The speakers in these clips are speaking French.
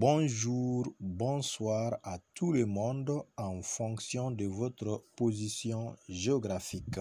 bonjour, bonsoir à tout le monde en fonction de votre position géographique.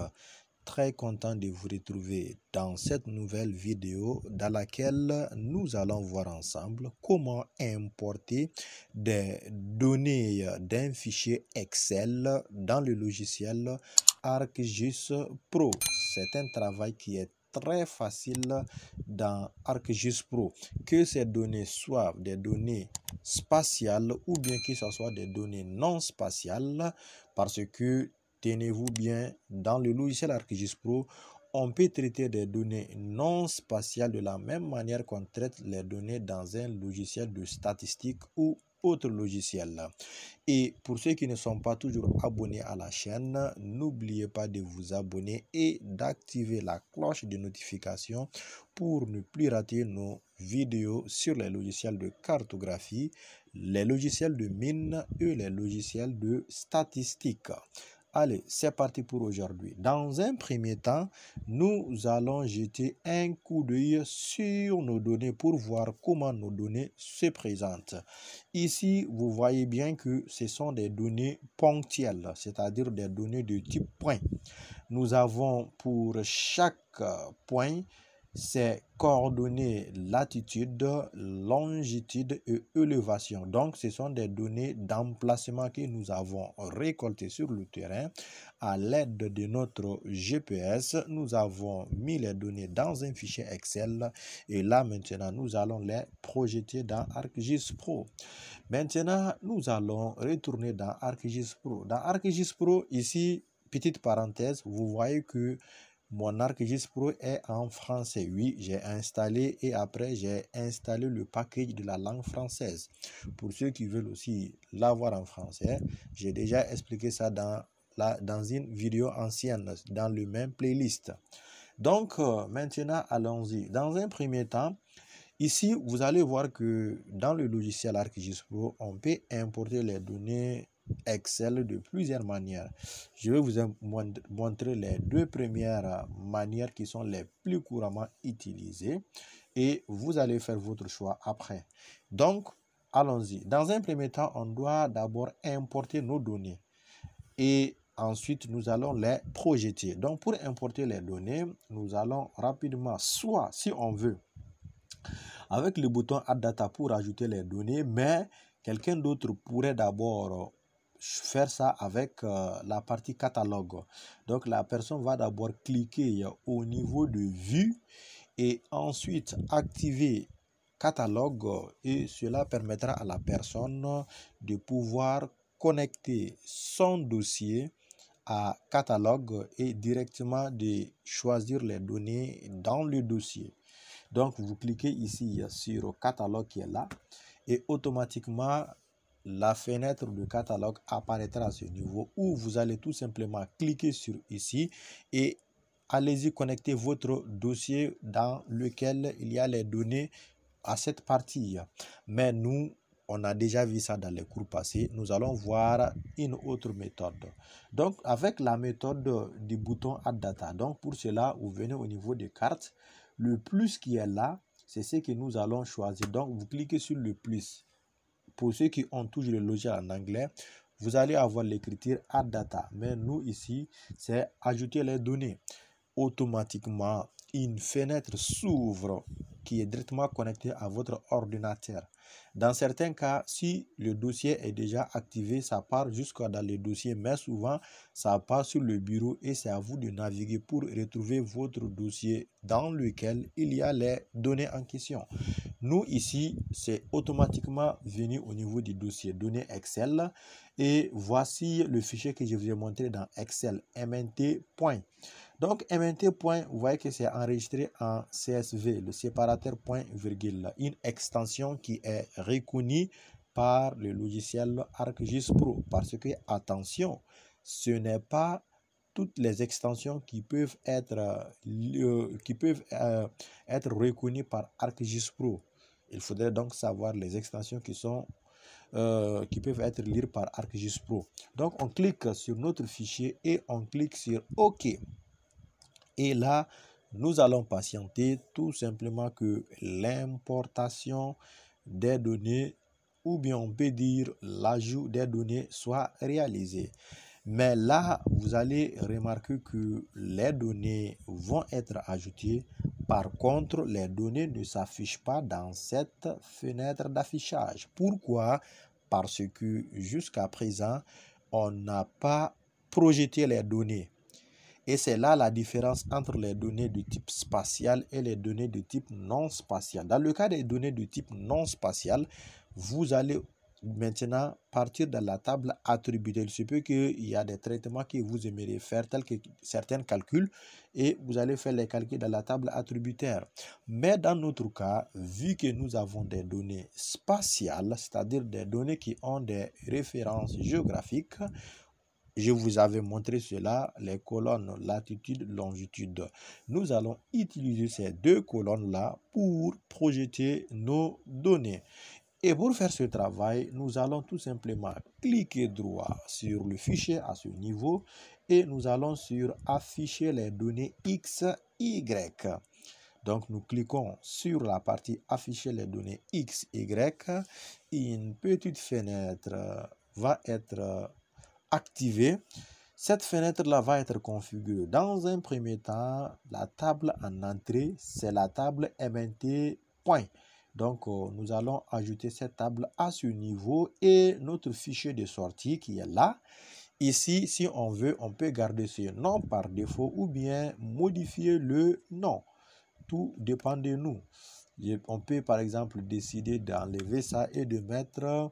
Très content de vous retrouver dans cette nouvelle vidéo dans laquelle nous allons voir ensemble comment importer des données d'un fichier Excel dans le logiciel ArcGIS Pro. C'est un travail qui est très facile dans ArcGIS Pro, que ces données soient des données spatiales ou bien que ce soit des données non spatiales, parce que tenez-vous bien, dans le logiciel ArcGIS Pro, on peut traiter des données non spatiales de la même manière qu'on traite les données dans un logiciel de statistique ou autres logiciels Et pour ceux qui ne sont pas toujours abonnés à la chaîne, n'oubliez pas de vous abonner et d'activer la cloche de notification pour ne plus rater nos vidéos sur les logiciels de cartographie, les logiciels de mine et les logiciels de statistique. Allez, c'est parti pour aujourd'hui. Dans un premier temps, nous allons jeter un coup d'œil sur nos données pour voir comment nos données se présentent. Ici, vous voyez bien que ce sont des données ponctuelles, c'est-à-dire des données de type point. Nous avons pour chaque euh, point c'est coordonnées latitude, longitude et élévation. Donc, ce sont des données d'emplacement que nous avons récoltées sur le terrain. À l'aide de notre GPS, nous avons mis les données dans un fichier Excel et là maintenant, nous allons les projeter dans ArcGIS Pro. Maintenant, nous allons retourner dans ArcGIS Pro. Dans ArcGIS Pro, ici, petite parenthèse, vous voyez que mon ArcGIS Pro est en français. Oui, j'ai installé et après j'ai installé le package de la langue française. Pour ceux qui veulent aussi l'avoir en français, j'ai déjà expliqué ça dans, la, dans une vidéo ancienne, dans le même playlist. Donc, euh, maintenant, allons-y. Dans un premier temps, ici, vous allez voir que dans le logiciel ArcGIS Pro, on peut importer les données Excel de plusieurs manières. Je vais vous montrer les deux premières euh, manières qui sont les plus couramment utilisées et vous allez faire votre choix après. Donc, allons-y. Dans un premier temps, on doit d'abord importer nos données et ensuite nous allons les projeter. Donc, pour importer les données, nous allons rapidement, soit si on veut, avec le bouton Add Data pour ajouter les données, mais quelqu'un d'autre pourrait d'abord euh, faire ça avec euh, la partie catalogue. Donc la personne va d'abord cliquer euh, au niveau de vue et ensuite activer catalogue euh, et cela permettra à la personne de pouvoir connecter son dossier à catalogue et directement de choisir les données dans le dossier. Donc vous cliquez ici sur catalogue qui est là et automatiquement la fenêtre de catalogue apparaîtra à ce niveau où vous allez tout simplement cliquer sur ici et allez-y connecter votre dossier dans lequel il y a les données à cette partie. Mais nous, on a déjà vu ça dans les cours passés. Nous allons voir une autre méthode. Donc, avec la méthode du bouton Add Data. Donc, pour cela, vous venez au niveau des cartes. Le plus qui est là, c'est ce que nous allons choisir. Donc, vous cliquez sur le plus. Pour ceux qui ont toujours le logiciel en anglais, vous allez avoir l'écriture Add Data. Mais nous, ici, c'est ajouter les données. Automatiquement, une fenêtre s'ouvre qui est directement connectée à votre ordinateur. Dans certains cas, si le dossier est déjà activé, ça part jusqu'à dans le dossier, mais souvent, ça part sur le bureau et c'est à vous de naviguer pour retrouver votre dossier dans lequel il y a les données en question. Nous, ici, c'est automatiquement venu au niveau du dossier données Excel. Et voici le fichier que je vous ai montré dans Excel, MNT. Donc, MNT. vous voyez que c'est enregistré en CSV, le séparateur point virgule, une extension qui est reconnue par le logiciel ArcGIS Pro. Parce que, attention, ce n'est pas toutes les extensions qui peuvent être, euh, qui peuvent, euh, être reconnues par ArcGIS Pro. Il faudrait donc savoir les extensions qui sont euh, qui peuvent être lues par ArcGIS Pro. Donc on clique sur notre fichier et on clique sur OK. Et là, nous allons patienter tout simplement que l'importation des données ou bien on peut dire l'ajout des données soit réalisé. Mais là, vous allez remarquer que les données vont être ajoutées. Par contre, les données ne s'affichent pas dans cette fenêtre d'affichage. Pourquoi Parce que jusqu'à présent, on n'a pas projeté les données. Et c'est là la différence entre les données de type spatial et les données de type non spatial. Dans le cas des données de type non spatial, vous allez Maintenant, partir de la table attributaire. il se peut qu'il y a des traitements que vous aimeriez faire, tels que certains calculs, et vous allez faire les calculs dans la table attributaire. Mais dans notre cas, vu que nous avons des données spatiales, c'est-à-dire des données qui ont des références géographiques, je vous avais montré cela, les colonnes latitude, longitude. Nous allons utiliser ces deux colonnes-là pour projeter nos données. Et pour faire ce travail, nous allons tout simplement cliquer droit sur le fichier à ce niveau et nous allons sur afficher les données X, Y. Donc nous cliquons sur la partie afficher les données X, Y. Une petite fenêtre va être activée. Cette fenêtre-là va être configurée. Dans un premier temps, la table en entrée, c'est la table MNT. Donc, euh, nous allons ajouter cette table à ce niveau et notre fichier de sortie qui est là. Ici, si on veut, on peut garder ce nom par défaut ou bien modifier le nom. Tout dépend de nous. On peut par exemple décider d'enlever ça et de mettre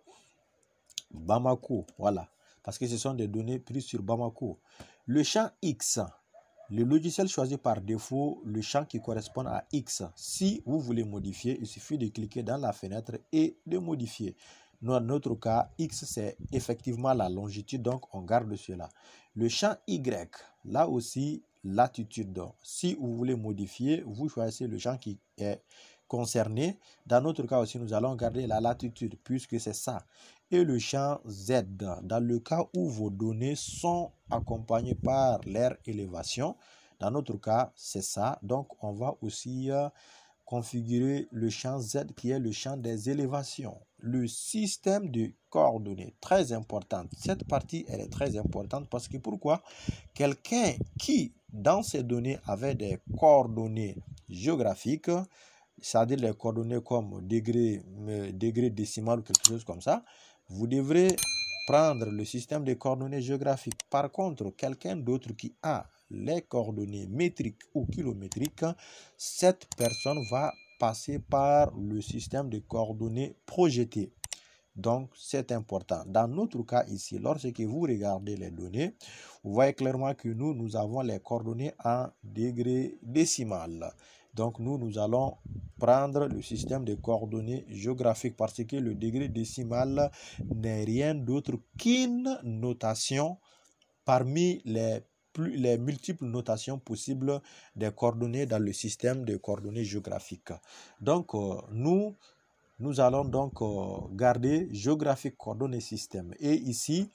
Bamako. Voilà, parce que ce sont des données prises sur Bamako. Le champ X, le logiciel choisit par défaut le champ qui correspond à X. Si vous voulez modifier, il suffit de cliquer dans la fenêtre et de modifier. Dans notre cas, X, c'est effectivement la longitude, donc on garde cela. Le champ Y, là aussi, latitude. Si vous voulez modifier, vous choisissez le champ qui est concerné. Dans notre cas aussi, nous allons garder la latitude puisque c'est ça et le champ Z dans le cas où vos données sont accompagnées par leur élévation. Dans notre cas, c'est ça. Donc, on va aussi euh, configurer le champ Z qui est le champ des élévations. Le système de coordonnées, très importante. Cette partie, elle est très importante parce que pourquoi Quelqu'un qui, dans ses données, avait des coordonnées géographiques, c'est-à-dire les coordonnées comme degré, euh, degré décimal ou quelque chose comme ça, vous devrez prendre le système des coordonnées géographiques. Par contre, quelqu'un d'autre qui a les coordonnées métriques ou kilométriques, cette personne va passer par le système de coordonnées projetées. Donc, c'est important. Dans notre cas ici, lorsque vous regardez les données, vous voyez clairement que nous, nous avons les coordonnées en degré décimal. Donc nous, nous allons prendre le système de coordonnées géographiques parce que le degré décimal n'est rien d'autre qu'une notation parmi les multiples notations possibles des coordonnées dans le système de coordonnées géographiques. Donc euh, nous nous allons donc euh, garder géographique coordonnées système et ici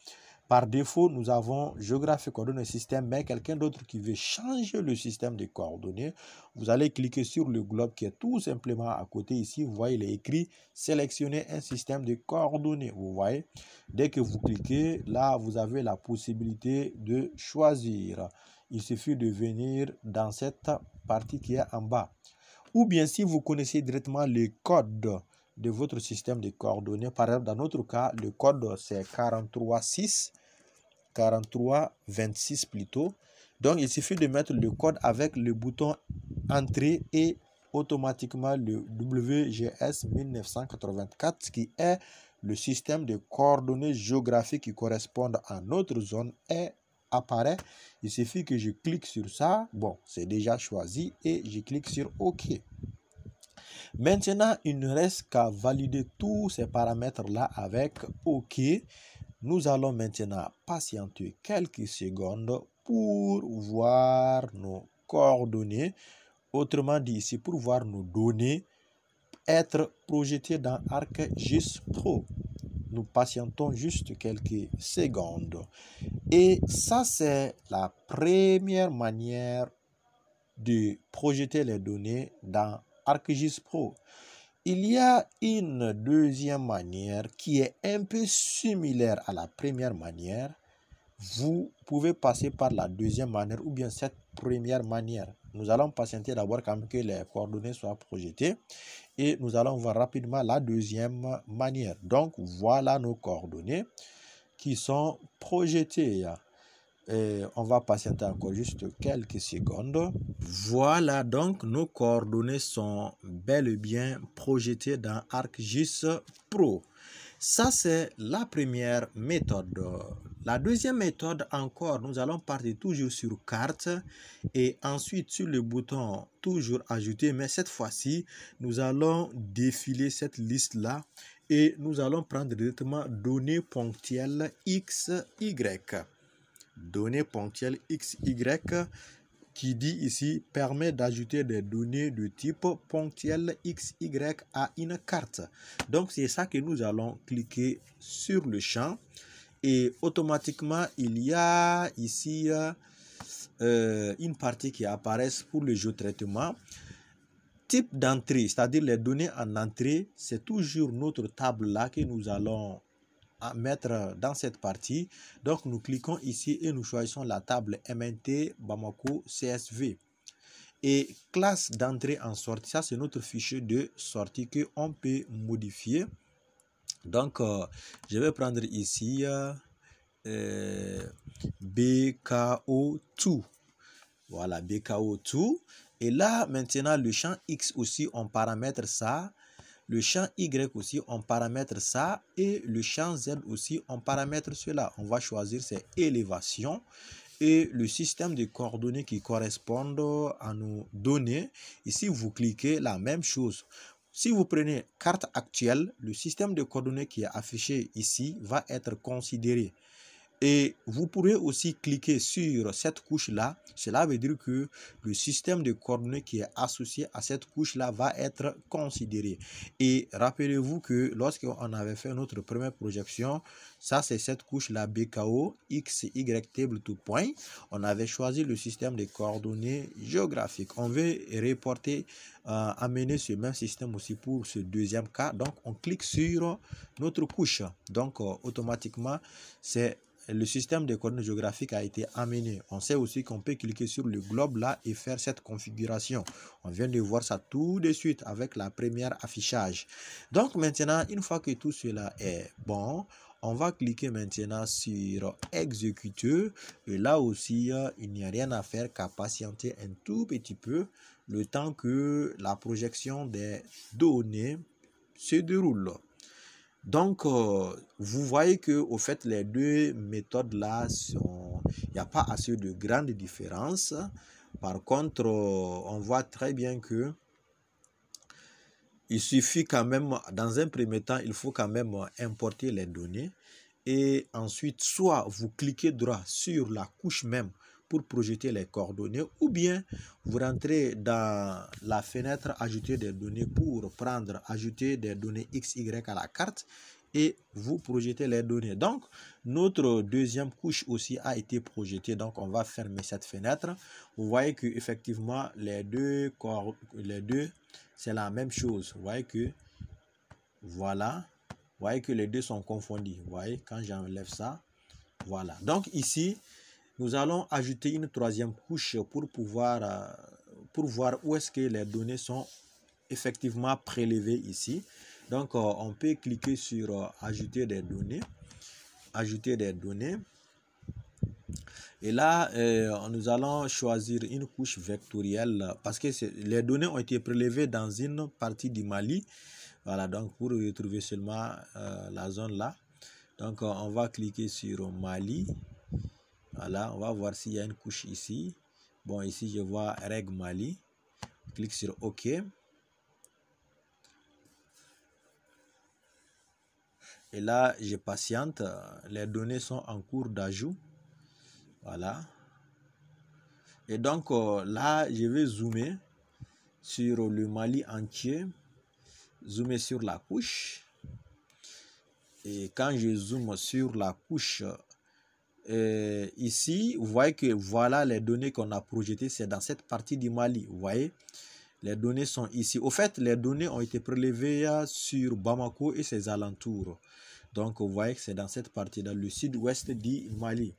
par défaut, nous avons géographie, coordonnées, système, mais quelqu'un d'autre qui veut changer le système de coordonnées, vous allez cliquer sur le globe qui est tout simplement à côté ici. Vous voyez, il est écrit sélectionner un système de coordonnées. Vous voyez, dès que vous cliquez, là, vous avez la possibilité de choisir. Il suffit de venir dans cette partie qui est en bas. Ou bien si vous connaissez directement les codes de votre système de coordonnées. Par exemple, dans notre cas, le code c'est 436, 43, 26 plutôt. Donc, il suffit de mettre le code avec le bouton Entrée et automatiquement le WGS 1984 qui est le système de coordonnées géographiques qui correspond à notre zone est apparaît. Il suffit que je clique sur ça. Bon, c'est déjà choisi et je clique sur OK. Maintenant, il ne reste qu'à valider tous ces paramètres-là avec OK. Nous allons maintenant patienter quelques secondes pour voir nos coordonnées. Autrement dit, ici, pour voir nos données être projetées dans ArcGIS Pro. Nous patientons juste quelques secondes. Et ça, c'est la première manière de projeter les données dans ArcGIS Pro. Il y a une deuxième manière qui est un peu similaire à la première manière. Vous pouvez passer par la deuxième manière ou bien cette première manière. Nous allons patienter d'abord quand que les coordonnées soient projetées et nous allons voir rapidement la deuxième manière. Donc voilà nos coordonnées qui sont projetées. Et on va patienter encore juste quelques secondes. Voilà, donc nos coordonnées sont bel et bien projetées dans ArcGIS Pro. Ça, c'est la première méthode. La deuxième méthode encore, nous allons partir toujours sur carte et ensuite sur le bouton toujours ajouter, mais cette fois-ci, nous allons défiler cette liste-là et nous allons prendre directement données ponctuelles X, Y données ponctuelles XY, qui dit ici permet d'ajouter des données de type ponctuelles XY y à une carte. Donc c'est ça que nous allons cliquer sur le champ et automatiquement il y a ici euh, une partie qui apparaît pour le jeu traitement type d'entrée, c'est-à-dire les données en entrée, c'est toujours notre table là que nous allons à mettre dans cette partie. Donc nous cliquons ici et nous choisissons la table MNT Bamako CSV. Et classe d'entrée en sortie, ça c'est notre fichier de sortie que on peut modifier. Donc euh, je vais prendre ici euh, BKO2. Voilà BKO2. Et là maintenant le champ X aussi on paramètre ça le champ Y aussi, on paramètre ça. Et le champ Z aussi, on paramètre cela. On va choisir ces élévations et le système de coordonnées qui correspondent à nos données. Ici, vous cliquez la même chose. Si vous prenez carte actuelle, le système de coordonnées qui est affiché ici va être considéré. Et vous pourrez aussi cliquer sur cette couche-là. Cela veut dire que le système de coordonnées qui est associé à cette couche-là va être considéré. Et rappelez-vous que lorsque lorsqu'on avait fait notre première projection, ça c'est cette couche-là BKO, XY Y, table to point. On avait choisi le système de coordonnées géographiques. On veut reporter, euh, amener ce même système aussi pour ce deuxième cas. Donc on clique sur notre couche. Donc euh, automatiquement, c'est le système de coordonnées géographiques a été amené. On sait aussi qu'on peut cliquer sur le globe là et faire cette configuration. On vient de voir ça tout de suite avec la première affichage. Donc maintenant, une fois que tout cela est bon, on va cliquer maintenant sur exécuter. Et là aussi, il n'y a rien à faire qu'à patienter un tout petit peu le temps que la projection des données se déroule. Donc, euh, vous voyez que, au fait, les deux méthodes-là, il n'y a pas assez de grandes différences. Par contre, euh, on voit très bien que il suffit quand même, dans un premier temps, il faut quand même importer les données. Et ensuite, soit vous cliquez droit sur la couche même pour projeter les coordonnées ou bien vous rentrez dans la fenêtre ajouter des données pour prendre, ajouter des données x, y à la carte et vous projetez les données. Donc, notre deuxième couche aussi a été projetée. Donc, on va fermer cette fenêtre. Vous voyez que effectivement les deux, les deux c'est la même chose. Vous voyez que, voilà, vous voyez que les deux sont confondus. Vous voyez, quand j'enlève ça, voilà. Donc, ici, nous allons ajouter une troisième couche pour pouvoir euh, pour voir où est-ce que les données sont effectivement prélevées ici. Donc, euh, on peut cliquer sur euh, Ajouter des données. Ajouter des données. Et là, nous allons choisir une couche vectorielle parce que les données ont été prélevées dans une partie du Mali. Voilà, donc pour retrouver seulement la zone là. Donc, on va cliquer sur Mali. Voilà, on va voir s'il y a une couche ici. Bon, ici, je vois Reg Mali. clique sur OK. Et là, je patiente. Les données sont en cours d'ajout. Voilà. Et donc, euh, là, je vais zoomer sur le Mali entier. Zoomer sur la couche. Et quand je zoome sur la couche euh, ici, vous voyez que voilà les données qu'on a projetées, c'est dans cette partie du Mali, vous voyez. Les données sont ici. Au fait, les données ont été prélevées sur Bamako et ses alentours. Donc, vous voyez que c'est dans cette partie, dans le sud-ouest du Mali.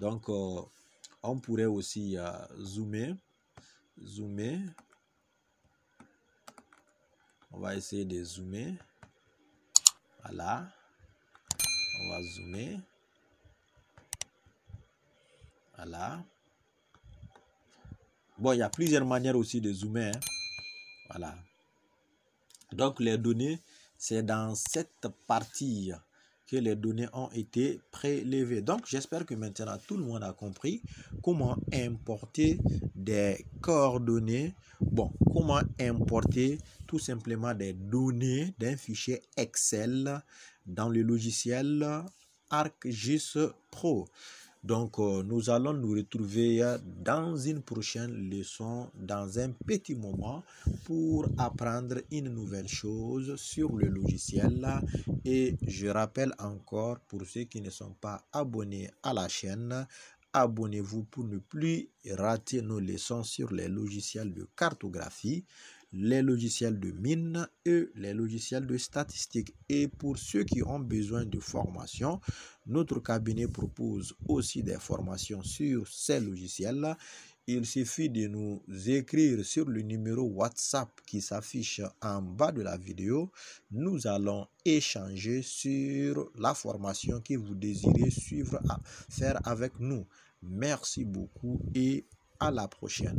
Donc, euh, on pourrait aussi euh, zoomer. Zoomer. On va essayer de zoomer. Voilà. On va zoomer. Voilà. Bon, il y a plusieurs manières aussi de zoomer. Hein. Voilà. Donc, les données, c'est dans cette partie que les données ont été prélevées. Donc, j'espère que maintenant, tout le monde a compris comment importer des coordonnées. Bon, comment importer tout simplement des données d'un fichier Excel dans le logiciel ArcGIS Pro. Donc, euh, nous allons nous retrouver euh, dans une prochaine leçon, dans un petit moment, pour apprendre une nouvelle chose sur le logiciel. Et je rappelle encore, pour ceux qui ne sont pas abonnés à la chaîne, abonnez-vous pour ne plus rater nos leçons sur les logiciels de cartographie les logiciels de mine et les logiciels de statistique. Et pour ceux qui ont besoin de formation, notre cabinet propose aussi des formations sur ces logiciels Il suffit de nous écrire sur le numéro WhatsApp qui s'affiche en bas de la vidéo. Nous allons échanger sur la formation que vous désirez suivre à faire avec nous. Merci beaucoup et à la prochaine.